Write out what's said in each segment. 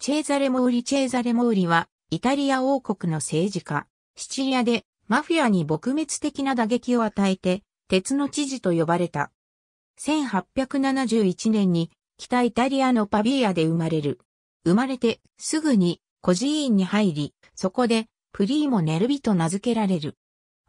チェーザレ・モーリ・チェーザレ・モーリは、イタリア王国の政治家、シチリアで、マフィアに撲滅的な打撃を与えて、鉄の知事と呼ばれた。1871年に、北イタリアのパビーアで生まれる。生まれて、すぐに、孤児院に入り、そこで、プリーモ・ネルビと名付けられる。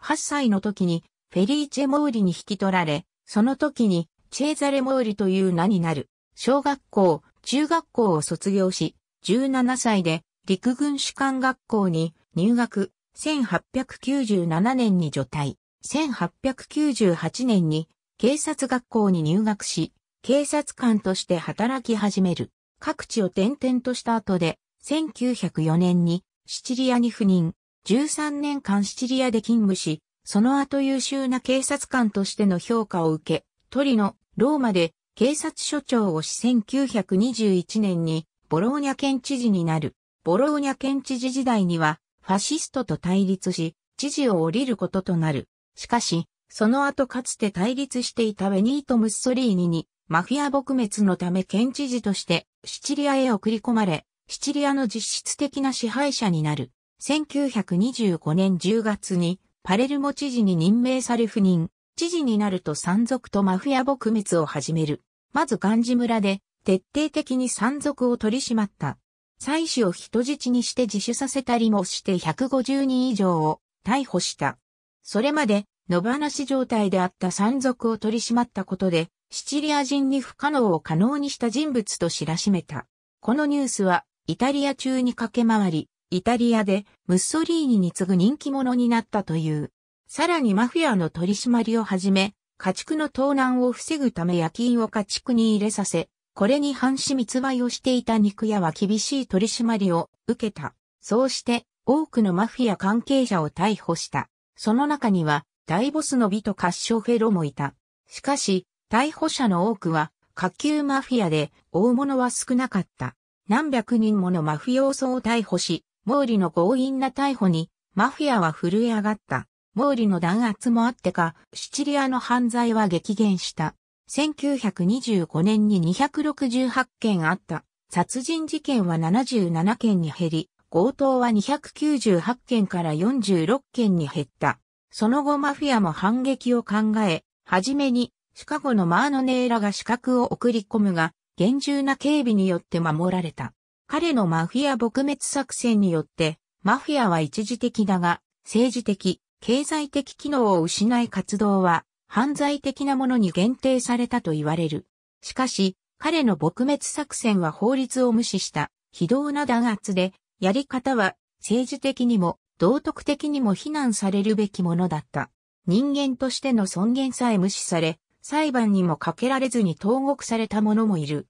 8歳の時に、フェリーチェ・モーリに引き取られ、その時に、チェーザレ・モーリという名になる。小学校、中学校を卒業し、17歳で陸軍士官学校に入学、1897年に除隊、1898年に警察学校に入学し、警察官として働き始める。各地を転々とした後で、1904年にシチリアに赴任、13年間シチリアで勤務し、その後優秀な警察官としての評価を受け、トリノ、ローマで警察署長をし1921年にボローニャ県知事になる。ボローニャ県知事時代には、ファシストと対立し、知事を降りることとなる。しかし、その後かつて対立していたベニート・ムッソリーニに、マフィア撲滅のため県知事として、シチリアへ送り込まれ、シチリアの実質的な支配者になる。1925年10月に、パレルモ知事に任命され赴任。知事になると山賊とマフィア撲滅を始める。まずガンジ村で徹底的に山賊を取り締まった。妻子を人質にして自首させたりもして150人以上を逮捕した。それまで野放し状態であった山賊を取り締まったことで、シチリア人に不可能を可能にした人物と知らしめた。このニュースは、イタリア中に駆け回り、イタリアでムッソリーニに次ぐ人気者になったという。さらにマフィアの取り締まりをはじめ、家畜の盗難を防ぐため夜勤を家畜に入れさせ、これに反し密売をしていた肉屋は厳しい取り締まりを受けた。そうして多くのマフィア関係者を逮捕した。その中には大ボスの美と合唱フェロもいた。しかし、逮捕者の多くは下級マフィアで大物は少なかった。何百人ものマフィオーソを逮捕し、毛利の強引な逮捕にマフィアは震え上がった。毛利の弾圧もあってか、シチリアの犯罪は激減した。1925年に268件あった。殺人事件は77件に減り、強盗は298件から46件に減った。その後マフィアも反撃を考え、はじめにシカゴのマーノネーラが資格を送り込むが、厳重な警備によって守られた。彼のマフィア撲滅作戦によって、マフィアは一時的だが、政治的、経済的機能を失い活動は犯罪的なものに限定されたと言われる。しかし、彼の撲滅作戦は法律を無視した非道な弾圧で、やり方は政治的にも道徳的にも非難されるべきものだった。人間としての尊厳さえ無視され、裁判にもかけられずに投獄された者もいる。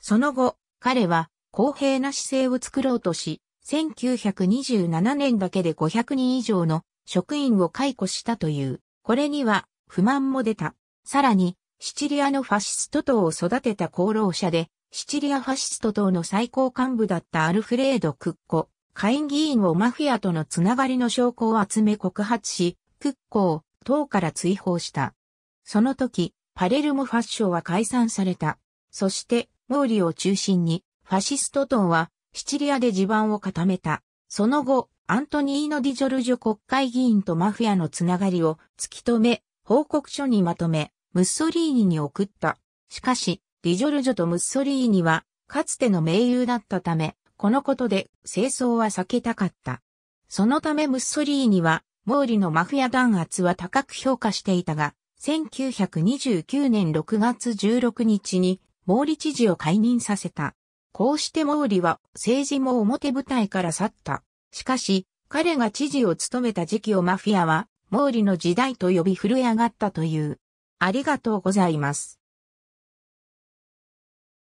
その後、彼は公平な姿勢を作ろうとし、1927年だけで500人以上の職員を解雇したという。これには不満も出た。さらに、シチリアのファシスト党を育てた功労者で、シチリアファシスト党の最高幹部だったアルフレード・クッコ、下院議員をマフィアとのつながりの証拠を集め告発し、クッコを党から追放した。その時、パレルモファッショは解散された。そして、モーリを中心に、ファシスト党は、シチリアで地盤を固めた。その後、アントニーノ・ディジョルジョ国会議員とマフィアのつながりを突き止め、報告書にまとめ、ムッソリーニに送った。しかし、ディジョルジョとムッソリーニは、かつての盟友だったため、このことで清掃は避けたかった。そのためムッソリーニは、毛利のマフィア弾圧は高く評価していたが、1929年6月16日に毛利知事を解任させた。こうして毛利は政治も表舞台から去った。しかし、彼が知事を務めた時期をマフィアは毛利の時代と呼び震え上がったという。ありがとうございます。